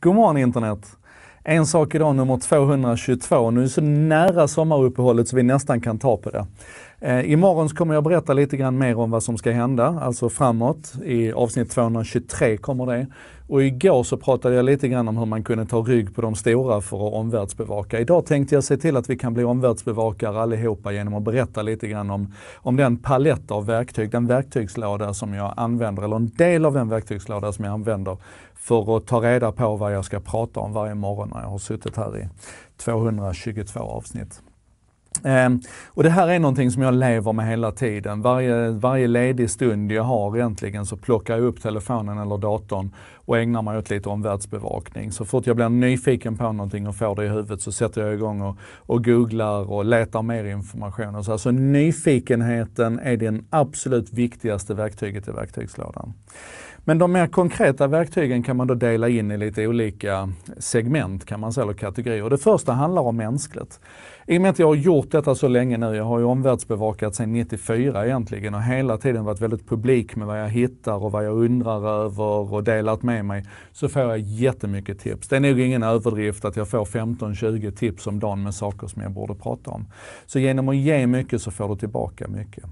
God morgon internet! En sak idag, nummer 222. Nu är det så nära sommaruppehållet så vi nästan kan ta på det. Eh, imorgon kommer jag berätta lite grann mer om vad som ska hända, alltså framåt. I avsnitt 223 kommer det. Och igår så pratade jag lite grann om hur man kunde ta rygg på de stora för att omvärldsbevaka. Idag tänkte jag se till att vi kan bli omvärldsbevakare allihopa genom att berätta lite grann om, om den palett av verktyg, den verktygslåda som jag använder, eller en del av den verktygslåda som jag använder för att ta reda på vad jag ska prata om varje morgon när jag har suttit här i 222 avsnitt. Ehm, och det här är någonting som jag lever med hela tiden. Varje, varje ledig stund jag har egentligen så plockar jag upp telefonen eller datorn och ägnar mig åt lite omvärldsbevakning. Så fort jag blir nyfiken på någonting och får det i huvudet så sätter jag igång och, och googlar och letar mer information. Och så, så nyfikenheten är det absolut viktigaste verktyget i verktygslådan. Men de mer konkreta verktygen kan man då dela in i lite olika segment kan man säga, eller kategorier. Det första handlar om mänskligt. I och med att jag har gjort detta så länge nu, jag har ju omvärldsbevakat sedan 94 egentligen och hela tiden varit väldigt publik med vad jag hittar och vad jag undrar över och delat med mig, så får jag jättemycket tips. Det är nog ingen överdrift att jag får 15-20 tips om dagen med saker som jag borde prata om. Så genom att ge mycket så får du tillbaka mycket.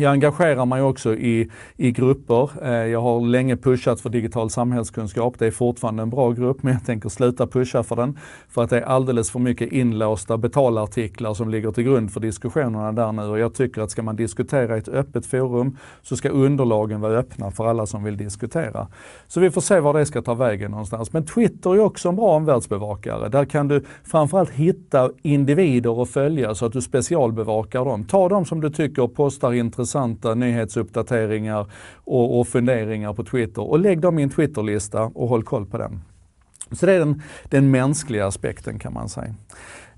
Jag engagerar mig också i, i grupper. Eh, jag har länge pushat för digital samhällskunskap. Det är fortfarande en bra grupp, men jag tänker sluta pusha för den. För att det är alldeles för mycket inlåsta betalartiklar som ligger till grund för diskussionerna där nu. Och jag tycker att ska man diskutera i ett öppet forum så ska underlagen vara öppna för alla som vill diskutera. Så vi får se var det ska ta vägen någonstans. Men Twitter är också en bra omvärldsbevakare. Där kan du framförallt hitta individer att följa så att du specialbevakar dem. Ta dem som du tycker postar intressant intressanta nyhetsuppdateringar och, och funderingar på Twitter. Och lägg dem i en Twitterlista och håll koll på den. Så det är den, den mänskliga aspekten kan man säga.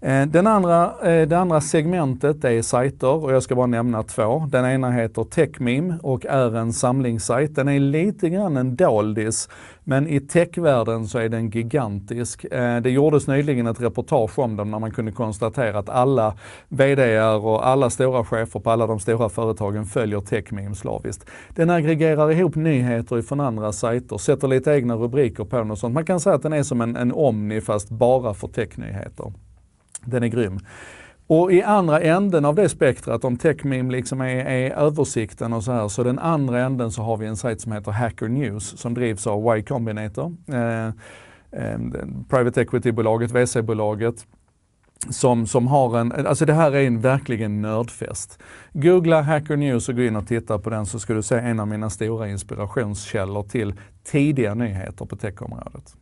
Eh, den andra, eh, det andra segmentet är sajter och jag ska bara nämna två. Den ena heter Techmeme och är en samlingssajt. Den är lite grann en doldis, men i techvärlden så är den gigantisk. Eh, det gjordes nyligen ett reportage om den när man kunde konstatera att alla vd och alla stora chefer på alla de stora företagen följer Techmeme slaviskt. Den aggregerar ihop nyheter från andra sajter, sätter lite egna rubriker på den och sånt. Man kan säga att den är som en, en Omni fast bara för technyheter. Den är grym. Och i andra änden av det spektrat, om TechMeme liksom är, är, översikten och så här, så den andra änden så har vi en sajt som heter Hacker News som drivs av Y Combinator. Eh, eh, private equity-bolaget, VC-bolaget. Som, som har en, alltså det här är en verkligen nördfest. Googla Hacker News och gå in och titta på den så ska du se en av mina stora inspirationskällor till tidiga nyheter på techområdet.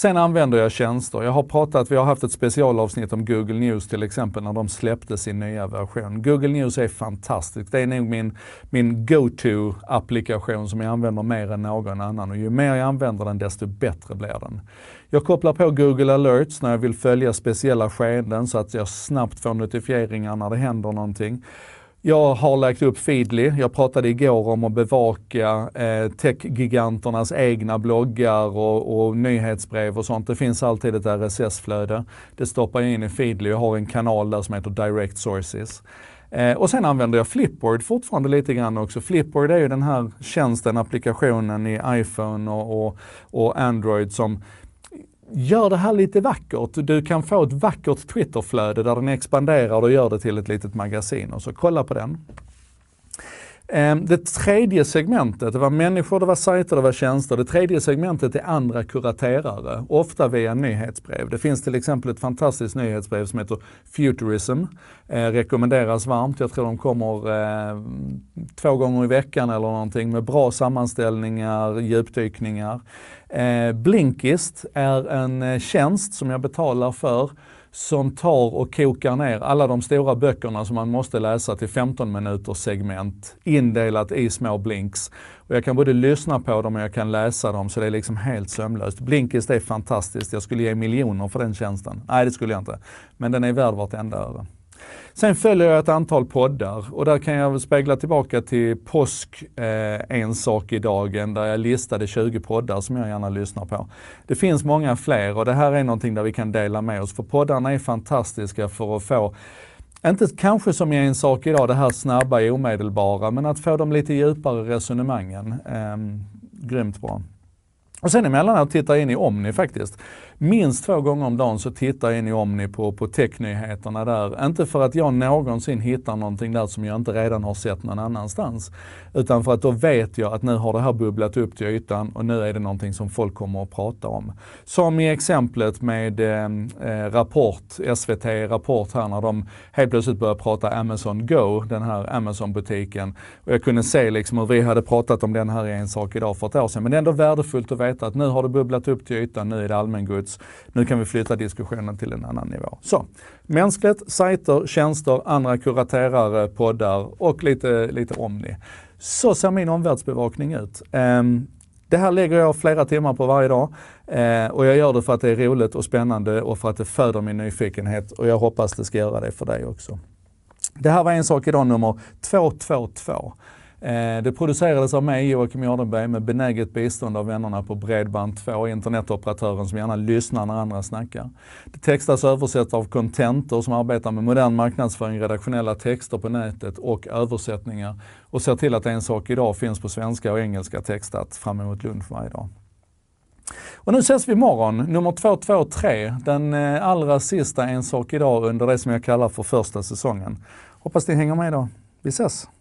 Sen använder jag tjänster. Jag har pratat, vi har haft ett specialavsnitt om Google News till exempel när de släppte sin nya version. Google News är fantastiskt. Det är nog min, min go-to-applikation som jag använder mer än någon annan och ju mer jag använder den desto bättre blir den. Jag kopplar på Google Alerts när jag vill följa speciella skeenden så att jag snabbt får notifieringar när det händer någonting. Jag har lagt upp Feedly. Jag pratade igår om att bevaka eh, techgiganternas egna bloggar och, och, nyhetsbrev och sånt. Det finns alltid ett RSS-flöde. Det stoppar jag in i Feedly. Jag har en kanal där som heter Direct Sources. Eh, och sen använder jag Flipboard fortfarande lite grann också. Flipboard är ju den här tjänsten, applikationen i iPhone och, och, och Android som gör det här lite vackert. Du kan få ett vackert Twitterflöde där den expanderar och gör det till ett litet magasin. Och så kolla på den. Ehm, det tredje segmentet, det var människor, det var sajter, det var tjänster. Det tredje segmentet är andra kuraterare, ofta via nyhetsbrev. Det finns till exempel ett fantastiskt nyhetsbrev som heter Futurism. Eh, rekommenderas varmt. Jag tror de kommer eh, två gånger i veckan eller någonting med bra sammanställningar, djupdykningar. Eh, Blinkist är en eh, tjänst som jag betalar för som tar och kokar ner alla de stora böckerna som man måste läsa till 15 minuters segment indelat i små blinks. Och jag kan både lyssna på dem och jag kan läsa dem så det är liksom helt sömlöst. Blinkist är fantastiskt. Jag skulle ge miljoner för den tjänsten. Nej, det skulle jag inte. Men den är värd vartenda öre. Sen följer jag ett antal poddar och där kan jag spegla tillbaka till påsk, eh, en sak i dagen, där jag listade 20 poddar som jag gärna lyssnar på. Det finns många fler och det här är någonting där vi kan dela med oss, för poddarna är fantastiska för att få inte kanske som i en sak idag, det här snabba, omedelbara, men att få de lite djupare resonemangen. Eh, grymt bra. Och sen emellanåt tittar jag in i Omni faktiskt. Minst två gånger om dagen så tittar jag in i Omni på, på technyheterna där. Inte för att jag någonsin hittar någonting där som jag inte redan har sett någon annanstans. Utan för att då vet jag att nu har det här bubblat upp till ytan och nu är det någonting som folk kommer att prata om. Som i exemplet med eh, eh Rapport, SVT Rapport här när de helt plötsligt började prata Amazon Go, den här Amazon-butiken. Och jag kunde se liksom hur vi hade pratat om den här i En sak idag för ett år sedan. Men det är ändå värdefullt att veta veta att nu har det bubblat upp till ytan, nu är det allmängods. Nu kan vi flytta diskussionen till en annan nivå. Så, mänskligt, sajter, tjänster, andra kuraterare, poddar och lite, lite Omni. Så ser min omvärldsbevakning ut. Um, det här lägger jag flera timmar på varje dag eh, och jag gör det för att det är roligt och spännande och för att det föder min nyfikenhet och jag hoppas det ska göra det för dig också. Det här var en sak idag nummer 222. Eh, det producerades av mig, Joakim Jardenberg, med benäget bistånd av vännerna på Bredband2, internetoperatören som gärna lyssnar när andra snackar. Det textas och översätts av Contentor som arbetar med modern marknadsföring, redaktionella texter på nätet och översättningar och ser till att En sak idag finns på svenska och engelska textat fram emot lunch varje dag. Och nu ses vi imorgon, nummer 223, den eh, allra sista En sak idag under det som jag kallar för första säsongen. Hoppas ni hänger med då. Vi ses!